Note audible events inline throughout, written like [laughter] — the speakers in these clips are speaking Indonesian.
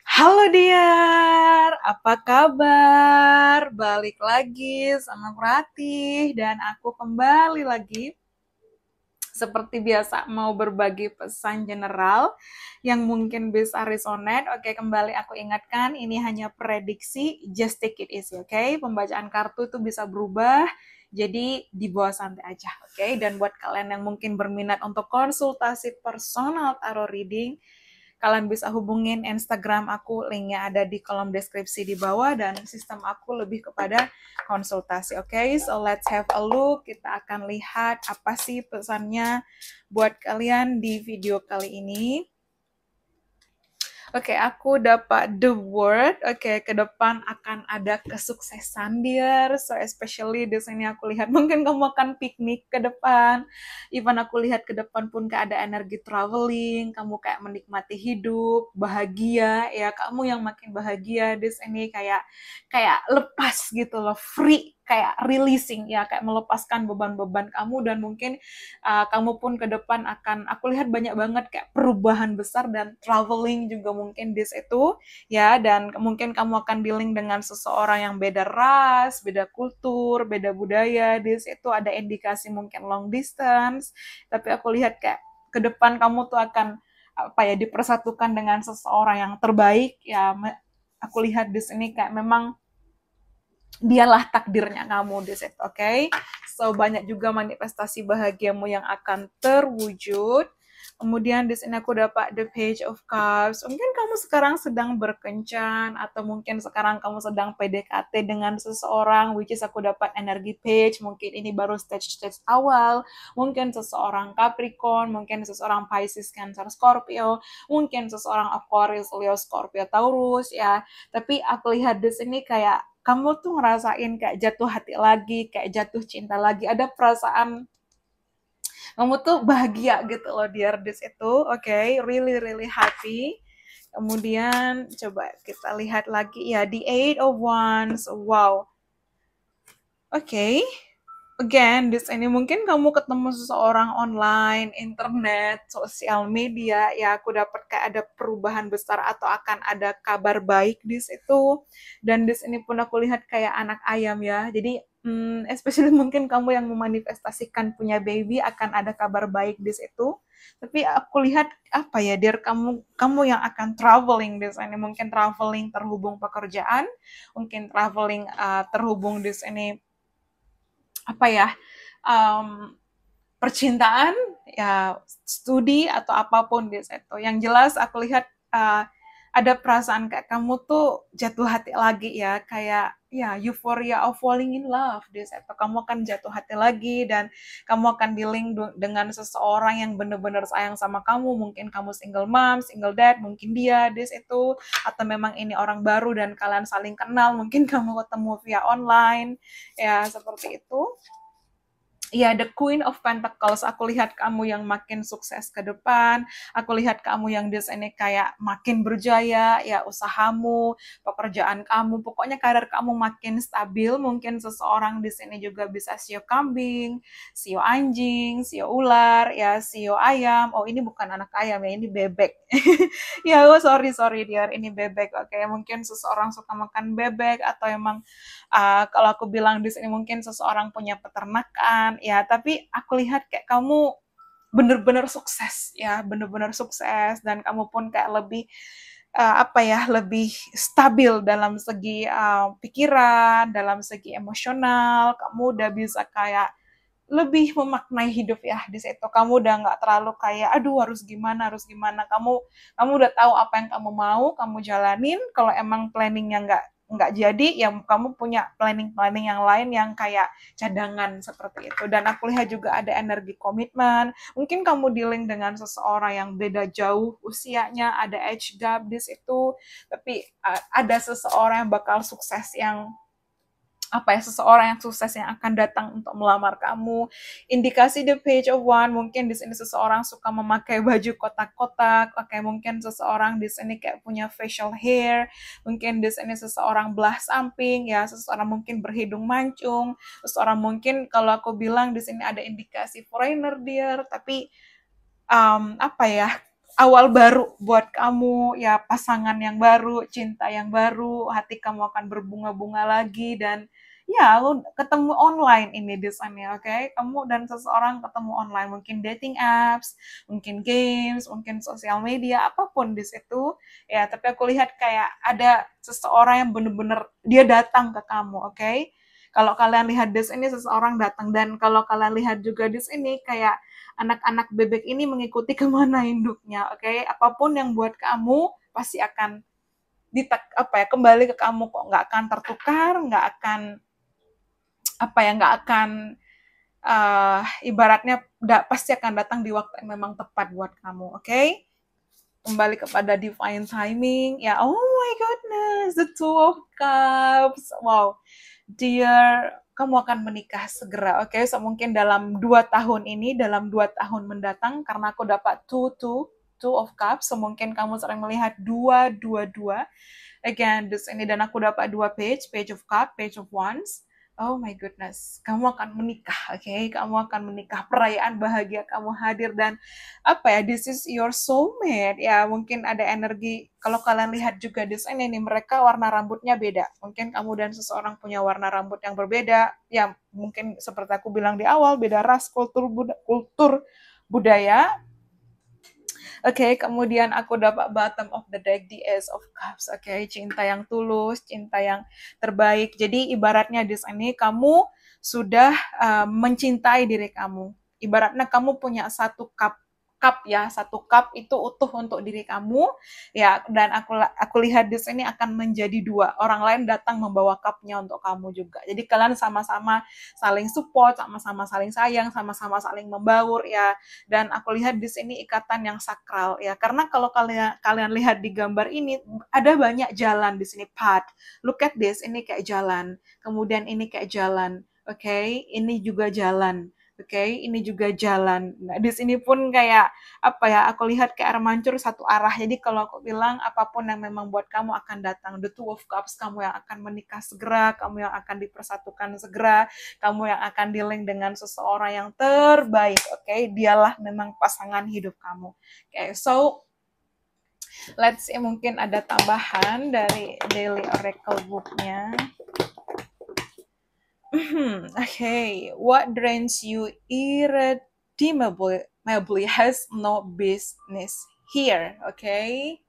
Halo Diar, apa kabar? Balik lagi sama Ratih dan aku kembali lagi seperti biasa mau berbagi pesan general yang mungkin bisa resonate. Oke, kembali aku ingatkan ini hanya prediksi, just take it easy, oke? Okay? Pembacaan kartu itu bisa berubah. Jadi di bawah santai aja, oke? Okay? Dan buat kalian yang mungkin berminat untuk konsultasi personal tarot reading, kalian bisa hubungin Instagram aku, linknya ada di kolom deskripsi di bawah dan sistem aku lebih kepada konsultasi. Oke, okay? so let's have a look. Kita akan lihat apa sih pesannya buat kalian di video kali ini. Oke, okay, aku dapat the word. Oke, okay, ke depan akan ada kesuksesan dear. So especially di sini aku lihat [laughs] mungkin kamu akan piknik ke depan. Even aku lihat ke depan pun kayak ada energi traveling, kamu kayak menikmati hidup, bahagia ya. Kamu yang makin bahagia di sini kayak kayak lepas gitu loh, free kayak releasing ya kayak melepaskan beban-beban kamu dan mungkin uh, kamu pun ke depan akan aku lihat banyak banget kayak perubahan besar dan traveling juga mungkin di situ ya dan mungkin kamu akan dealing dengan seseorang yang beda ras, beda kultur, beda budaya di situ ada indikasi mungkin long distance tapi aku lihat kayak ke depan kamu tuh akan apa ya dipersatukan dengan seseorang yang terbaik ya aku lihat di sini kayak memang biarlah takdirnya kamu di oke okay? so banyak juga manifestasi bahagiamu yang akan terwujud kemudian di sini aku dapat the page of cups mungkin kamu sekarang sedang berkencan atau mungkin sekarang kamu sedang PDKT dengan seseorang which is aku dapat energi page mungkin ini baru stage stage awal mungkin seseorang Capricorn mungkin seseorang Pisces Cancer Scorpio mungkin seseorang Aquarius Leo Scorpio Taurus ya tapi aku lihat di sini kayak kamu tuh ngerasain kayak jatuh hati lagi, kayak jatuh cinta lagi, ada perasaan kamu tuh bahagia gitu loh di Ardis itu, oke, okay, really really happy. Kemudian coba kita lihat lagi ya di Eight of Wands, wow, oke. Okay again di sini mungkin kamu ketemu seseorang online, internet, sosial media, ya aku dapat kayak ada perubahan besar atau akan ada kabar baik di situ. Dan di sini pun aku lihat kayak anak ayam ya. Jadi hmm, especially [laughs] mungkin kamu yang memanifestasikan punya baby akan ada kabar baik di situ. Tapi aku lihat apa ya, dear kamu kamu yang akan traveling di sini mungkin traveling terhubung pekerjaan, mungkin traveling uh, terhubung di sini apa ya um, percintaan ya studi atau apapun di situ yang jelas aku lihat uh, ada perasaan kayak kamu tuh jatuh hati lagi ya kayak ya euforia of falling in love dia atau kamu akan jatuh hati lagi dan kamu akan dealing dengan seseorang yang benar-benar sayang sama kamu mungkin kamu single mom single dad mungkin dia this itu atau memang ini orang baru dan kalian saling kenal mungkin [laughs] kamu ketemu via online ya seperti itu ya the queen of pentacles aku lihat kamu yang makin sukses ke depan aku lihat kamu yang di sini kayak makin berjaya ya usahamu pekerjaan kamu pokoknya karir kamu makin stabil mungkin seseorang di sini juga bisa sio kambing sio anjing sio ular ya sio ayam oh ini bukan anak ayam ya ini bebek [laughs] ya oh sorry sorry dear ini bebek oke okay, mungkin seseorang suka makan bebek atau emang uh, kalau aku bilang di sini mungkin seseorang punya peternakan ya tapi aku lihat kayak kamu bener-bener sukses ya bener-bener sukses dan kamu pun kayak lebih uh, apa ya lebih stabil dalam segi uh, pikiran dalam segi emosional kamu udah bisa kayak lebih memaknai hidup ya di situ kamu udah nggak terlalu kayak aduh harus gimana harus gimana kamu kamu udah tahu apa yang kamu mau kamu jalanin kalau emang planningnya nggak nggak jadi ya kamu punya planning-planning yang lain yang kayak cadangan seperti itu dan aku lihat juga ada energi komitmen mungkin kamu dealing dengan seseorang yang beda jauh usianya ada age gap di situ tapi eh, ada seseorang yang bakal sukses yang apa ya seseorang yang sukses yang akan datang untuk melamar kamu. Indikasi the page of one mungkin di sini seseorang suka memakai baju kotak-kotak, oke mungkin seseorang di sini kayak punya facial hair, mungkin di sini seseorang belah samping ya, seseorang mungkin berhidung mancung, seseorang mungkin kalau aku bilang di sini ada indikasi foreigner dear, tapi um, apa ya awal baru buat kamu, ya pasangan yang baru, cinta yang baru, hati kamu akan berbunga-bunga lagi dan ya lo ketemu online ini desainnya oke okay? kamu dan seseorang ketemu online mungkin dating apps mungkin games mungkin sosial media apapun di situ ya tapi aku lihat kayak ada seseorang yang bener-bener dia datang ke kamu oke okay? kalau kalian lihat des ini seseorang datang dan kalau kalian lihat juga des ini kayak anak-anak bebek ini mengikuti [laughs] kemana induknya oke okay? apapun yang buat kamu pasti akan ditek apa ya kembali ke kamu kok nggak akan tertukar nggak akan apa yang nggak akan uh, ibaratnya da, pasti akan datang di waktu yang memang tepat buat kamu oke okay? kembali kepada divine timing ya oh my goodness the two of cups wow dear kamu akan menikah segera oke okay? so, mungkin dalam dua tahun ini dalam dua tahun mendatang karena aku dapat two two two of cups so, mungkin kamu sering melihat dua dua dua again this ini dan aku dapat dua page page of cups, page of wands Oh my goodness, kamu akan menikah, oke? Okay? Kamu akan menikah, perayaan bahagia kamu hadir dan apa ya? This is your soulmate ya. Mungkin ada energi. Kalau kalian lihat juga desain ini mereka warna rambutnya beda. Mungkin kamu dan seseorang punya warna rambut yang berbeda. Ya mungkin seperti aku bilang di awal, beda ras, kultur, bud kultur, budaya, Oke, okay, kemudian aku dapat bottom of the deck, di ace of cups. Oke, okay, cinta yang tulus, cinta yang terbaik. Jadi ibaratnya di sini kamu sudah uh, mencintai diri kamu. Ibaratnya kamu punya satu cup cup ya satu cup itu utuh untuk diri kamu ya dan aku aku lihat di sini akan menjadi dua orang lain datang membawa cupnya untuk kamu juga jadi kalian sama-sama saling support sama-sama saling sayang sama-sama saling membaur ya dan aku lihat di sini ikatan yang sakral ya karena kalau kalian kalian lihat di gambar ini ada banyak jalan di sini path look at this ini kayak jalan kemudian ini kayak jalan oke okay? ini juga jalan oke okay? ini juga jalan nah di sini pun kayak apa ya aku lihat ke air mancur satu arah jadi kalau aku bilang apapun yang memang buat kamu akan datang the two of cups kamu yang akan menikah segera kamu yang akan dipersatukan segera kamu yang akan dealing dengan seseorang yang terbaik oke okay? dialah memang pasangan hidup kamu oke okay, so Let's see, mungkin ada tambahan dari daily oracle booknya. nya Mm-hmm. okay, what drains you irredeemably has no business here, okay?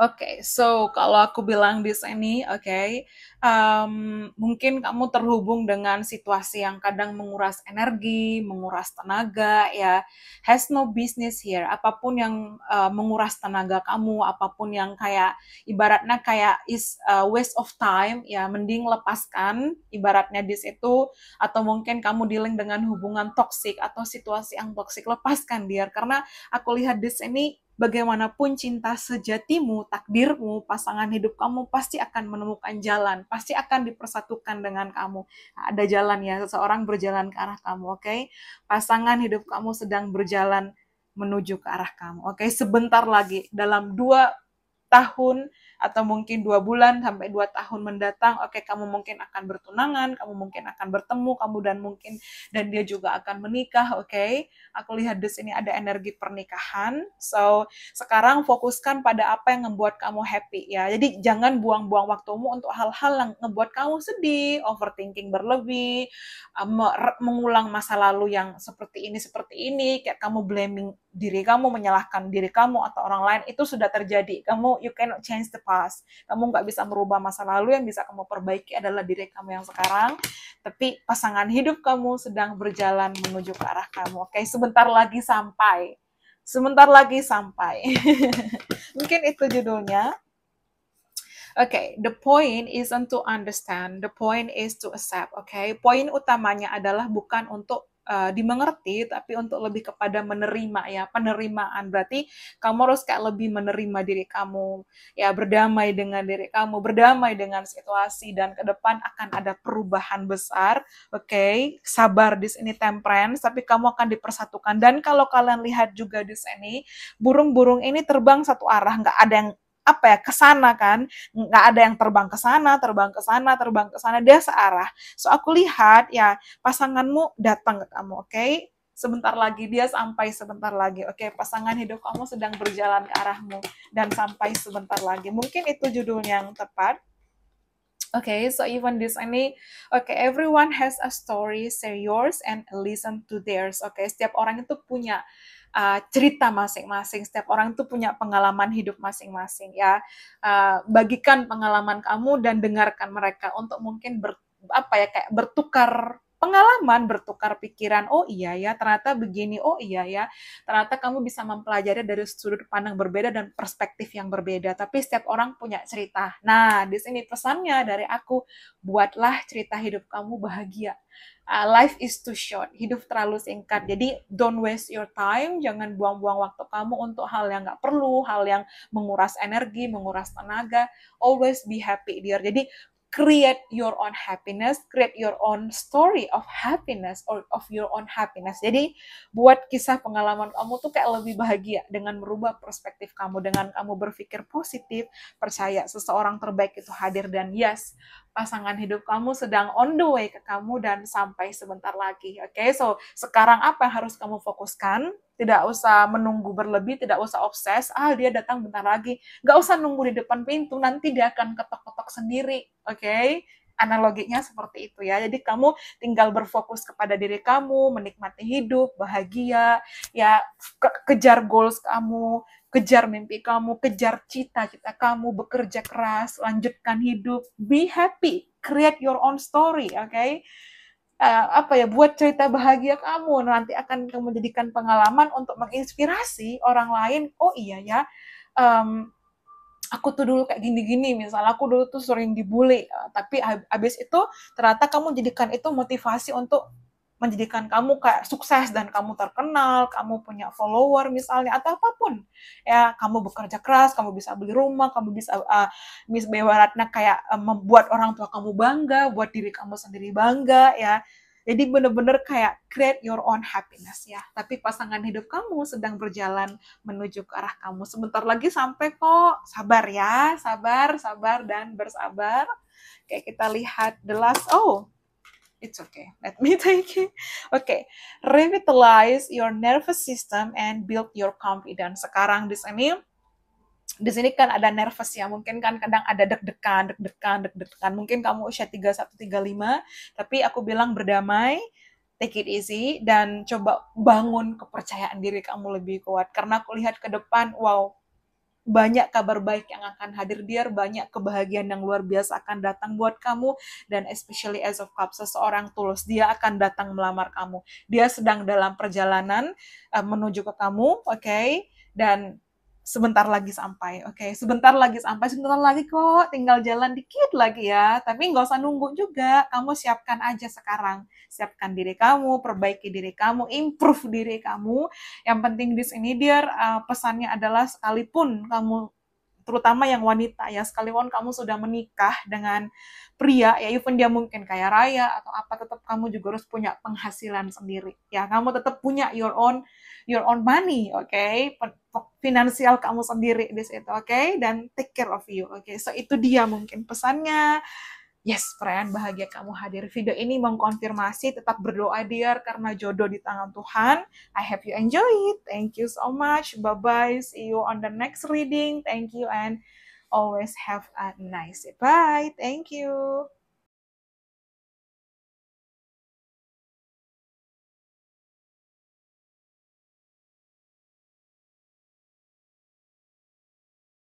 Oke, okay, so kalau aku bilang di sini, oke, okay, um, mungkin kamu terhubung dengan situasi yang kadang menguras energi, menguras tenaga, ya. Has no business here. Apapun yang uh, menguras tenaga kamu, apapun yang kayak ibaratnya kayak is a waste of time, ya, mending lepaskan. Ibaratnya di situ, atau mungkin kamu dealing dengan hubungan toksik atau situasi yang toksik, lepaskan dia. Karena aku lihat di sini bagaimanapun cinta sejatimu, takdirmu, pasangan hidup kamu pasti akan menemukan jalan, pasti akan dipersatukan dengan kamu. Nah, ada jalan ya, seseorang berjalan ke arah kamu, oke? Okay? Pasangan hidup kamu sedang berjalan menuju ke arah kamu, oke? Okay? Sebentar lagi, dalam dua tahun atau mungkin dua bulan sampai dua tahun mendatang, oke okay, kamu mungkin akan bertunangan, kamu mungkin akan bertemu, kamu dan mungkin dan dia juga akan menikah, oke? Okay? Aku lihat di sini ada energi pernikahan. So sekarang fokuskan pada apa yang membuat kamu happy ya. Jadi jangan buang-buang waktumu untuk hal-hal yang membuat kamu sedih, overthinking berlebih, eh, mengulang masa lalu yang seperti ini seperti ini, kayak kamu blaming diri kamu menyalahkan diri kamu atau orang lain itu sudah terjadi kamu you cannot change the past kamu nggak bisa merubah masa lalu yang bisa kamu perbaiki adalah diri kamu yang sekarang tapi pasangan hidup kamu sedang berjalan menuju ke arah kamu oke okay? sebentar lagi sampai sebentar lagi sampai [laughs] mungkin itu judulnya okay, the point isn't to understand, the point is to accept, okay? Poin utamanya adalah bukan untuk uh, dimengerti tapi untuk lebih kepada menerima ya penerimaan berarti kamu harus kayak lebih menerima diri kamu ya berdamai dengan diri kamu berdamai dengan situasi dan ke depan akan ada perubahan besar oke okay? sabar di sini temperance tapi kamu akan dipersatukan dan kalau kalian lihat juga di sini burung-burung ini terbang satu arah nggak ada yang apa ya ke sana kan nggak ada yang terbang ke sana terbang ke sana terbang ke sana dia searah so aku lihat ya pasanganmu datang ke kamu oke okay? sebentar lagi dia sampai sebentar lagi. Oke, pasangan hidup kamu sedang berjalan ke arahmu dan sampai sebentar lagi. Mungkin itu judulnya yang tepat. Okay, so even this ini, okay, everyone has a story, say yours and listen to theirs. Okay, setiap orang itu punya uh, cerita masing-masing. Setiap orang tuh punya pengalaman hidup masing-masing ya. Uh, bagikan pengalaman kamu dan dengarkan mereka untuk mungkin ber, apa ya kayak bertukar pengalaman, bertukar pikiran. Oh iya ya, ternyata begini. Oh iya ya, ternyata kamu bisa mempelajari dari sudut pandang berbeda dan perspektif yang berbeda. Tapi setiap orang punya cerita. Nah, di sini pesannya dari aku, buatlah cerita hidup kamu bahagia uh, life is too short, hidup terlalu singkat. Jadi don't waste your time, jangan buang-buang waktu kamu untuk hal yang nggak perlu, hal yang menguras energi, menguras tenaga. Always be happy, dear. Jadi create your own happiness, create your own story of happiness or of your own happiness. Jadi buat kisah pengalaman kamu tuh kayak lebih bahagia dengan merubah perspektif kamu dengan kamu berpikir positif, percaya seseorang terbaik itu hadir dan yes, pasangan hidup kamu sedang on the way ke kamu dan sampai sebentar lagi. Oke, okay? so sekarang apa yang harus kamu fokuskan? Tidak usah menunggu berlebih, tidak usah obses. Ah, dia datang bentar lagi. Gak usah nunggu di depan pintu, nanti dia akan ketok-ketok sendiri. Oke, okay? analoginya seperti itu ya. Jadi kamu tinggal berfokus kepada diri kamu, menikmati hidup, bahagia, ya ke kejar goals kamu, kejar mimpi kamu, kejar cita-cita kamu, bekerja keras, lanjutkan hidup, be happy, create your own story, oke? Okay? Uh, eh, apa ya buat cerita bahagia kamu nanti akan kamu jadikan pengalaman untuk menginspirasi orang lain. Oh iya ya. Um, aku tuh dulu kayak gini-gini misalnya aku dulu tuh sering dibully eh, tapi habis itu ternyata kamu jadikan itu motivasi untuk menjadikan kamu kayak sukses dan kamu terkenal, kamu punya follower misalnya atau apapun. Ya, kamu bekerja keras, kamu bisa beli rumah, kamu bisa uh, eh, Miss Bewaratna kayak uh, membuat orang tua kamu bangga, buat diri kamu sendiri bangga ya. Jadi bener-bener kayak create your own happiness ya. Tapi pasangan hidup kamu sedang berjalan menuju ke arah kamu. Sebentar lagi sampai kok. Sabar ya, sabar, sabar dan bersabar. Kayak kita lihat the last oh It's okay. Let me [laughs] take it. Okay, revitalize your nervous system and build your confidence. Sekarang di sini di sini kan ada nervous ya mungkin kan kadang ada deg-degan deg-degan deg-degan mungkin kamu usia 3135 tapi aku bilang berdamai take it easy dan coba bangun kepercayaan diri kamu lebih kuat karena aku lihat ke depan wow banyak kabar baik yang akan hadir biar banyak kebahagiaan yang luar biasa akan datang buat kamu dan especially as of cups seseorang tulus dia akan datang melamar kamu dia sedang dalam perjalanan uh, menuju ke kamu oke okay? dan sebentar lagi sampai. Oke, okay, sebentar lagi sampai, sebentar lagi kok, tinggal jalan dikit lagi ya. Tapi nggak usah nunggu juga, kamu siapkan aja sekarang. Siapkan diri kamu, perbaiki diri kamu, improve diri kamu. Yang penting di sini dia uh, eh, pesannya adalah sekalipun kamu terutama yang wanita ya sekalipun kamu sudah menikah dengan pria ya even dia mungkin kaya raya atau apa tetap kamu juga harus punya penghasilan sendiri ya kamu tetap punya your own your own money oke okay? finansial kamu sendiri di situ, oke? Okay? Dan take care of you, oke? Okay? So itu dia mungkin pesannya. Yes, perayaan bahagia kamu hadir. Video ini mengkonfirmasi tetap berdoa dear karena jodoh di tangan Tuhan. I hope you enjoy it. Thank you so much. Bye-bye. See you on the next reading. Thank you and always have a nice day. Bye. Thank you.